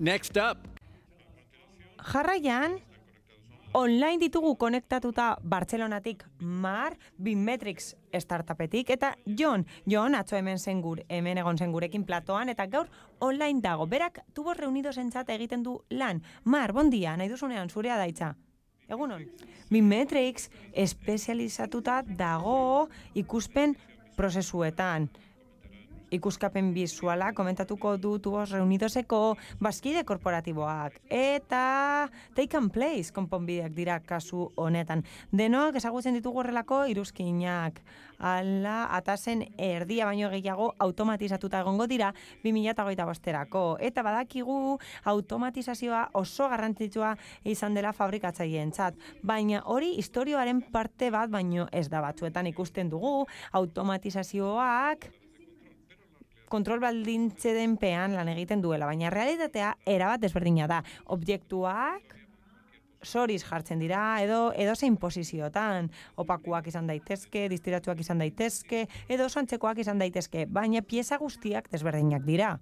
Next up. Jarraian, online ditugu konektatuta Bartzelonatik mar, bimetrix startupetik, eta Jon, Jon, atzo hemen zengur, hemen egon zengurekin platoan, eta gaur online dago. Berak, tubos reunidos egiten du lan. Mar, bon dia, nahi duzunean, zurea daitza. Egun Bimetrix Bitmetrix espezializatuta dago ikuspen prozesuetan ikuskapen bizuala komentatuko du tuboz reunidoseko bazkide korporatiboak eta take and place konponbideak dira kasu honetan. Denok esagutzen ditugu horrelako iruzkinak. Ala, atasen erdia baino gehiago automatizatuta egongo dira 2008 bosterako. Eta badakigu automatizazioa oso garrantzitsua izan dela fabrikatzaien txat. Baina hori historioaren parte bat baino ez da batzuetan ikusten dugu automatizazioak kontrol baldintze denpean lan egiten duela, baina realitatea erabat desberdina da. Objektuak soriz jartzen dira edo edo zein posiziotan opakuak izan daitezke, distiratuak izan daitezke edo santzekoak izan daitezke, baina pieza guztiak desberdinak dira.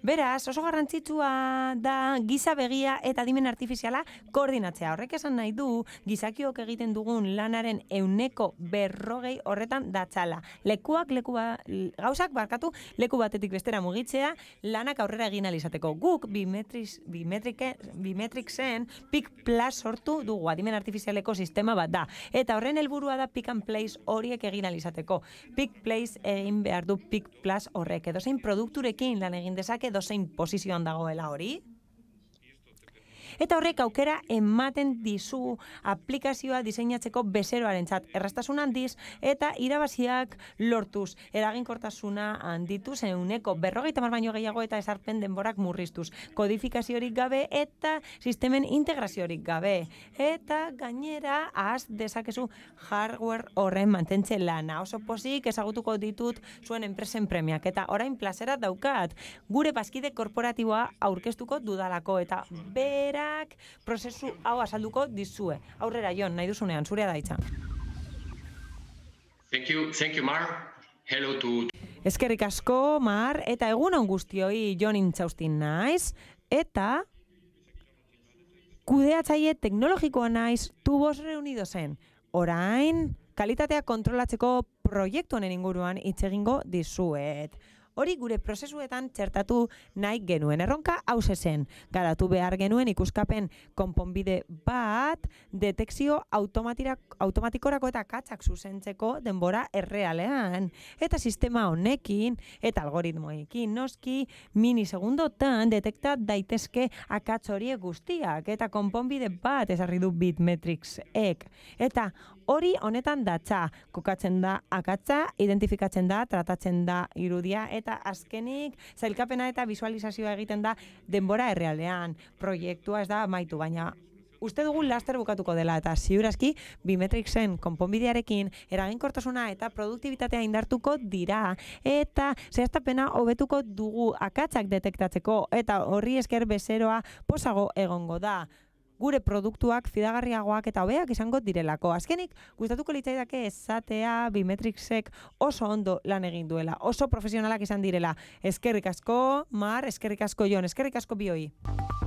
Beraz, oso garrantzitsua da giza begia eta dimen artifiziala koordinatzea. Horrek esan nahi du gizakiok egiten dugun lanaren euneko berrogei horretan datzala. Lekuak, leku ba, gauzak barkatu, leku batetik bestera mugitzea, lanak aurrera egin alizateko. Guk bimetriz, bimetrike, bimetrixen pik plus sortu dugu adimen artifizialeko sistema bat da. Eta horren helburua da pick and place horiek egin alizateko. Pick place egin behar du PIK plus horrek. Edo zein produkturekin lan egin dezake edo se imposicioan dagoela hori Eta horrek aukera ematen dizu aplikazioa diseinatzeko bezeroaren txat. Errastasun handiz eta irabaziak lortuz. Eraginkortasuna handitu zeuneko. Berrogeita marbaino gehiago eta esarpen denborak murriztuz. Kodifikaziorik gabe eta sistemen integraziorik gabe. Eta gainera az dezakezu hardware horren mantentze lana. Oso pozik ezagutuko ditut zuen enpresen premiak. Eta orain plazera daukat gure bazkide korporatiboa aurkeztuko dudalako. Eta bera prozesu hau azalduko dizue. Aurrera jon, nahi duzunean, zurea daitza. Thank Eskerrik asko, Mar, eta egun on guztioi Jon Intxaustin naiz, eta kudeatzaile teknologikoa naiz tubos reunido zen. Orain, kalitatea kontrolatzeko proiektu honen inguruan hitz egingo dizuet. Hori gure prozesuetan txertatu nahi genuen erronka, hau zen. garatu behar genuen ikuskapen konponbide bat, detekzio automatikorako eta katzak zuzentzeko denbora errealean. Eta sistema honekin, eta algoritmoekin, noski, minisegundotan detekta daitezke akatz horiek guztiak, eta konponbide bat, esarri du bitmetrixek, eta Hori honetan datza, kokatzen da akatza, identifikatzen da, tratatzen da irudia eta eta azkenik zailkapena eta visualizazioa egiten da denbora errealean proiektua ez da maitu baina Uste dugu laster bukatuko dela eta ziurazki bimetrixen konponbidearekin eraginkortasuna eta produktibitatea indartuko dira eta zehaztapena hobetuko dugu akatsak detektatzeko eta horri esker bezeroa posago egongo da gure produktuak fidagarriagoak eta hobeak izango direlako. Azkenik, gustatuko litzaidake esatea Bimetrixek oso ondo lan egin duela, oso profesionalak izan direla. Eskerrik asko, Mar, eskerrik asko Jon, eskerrik asko Bioi.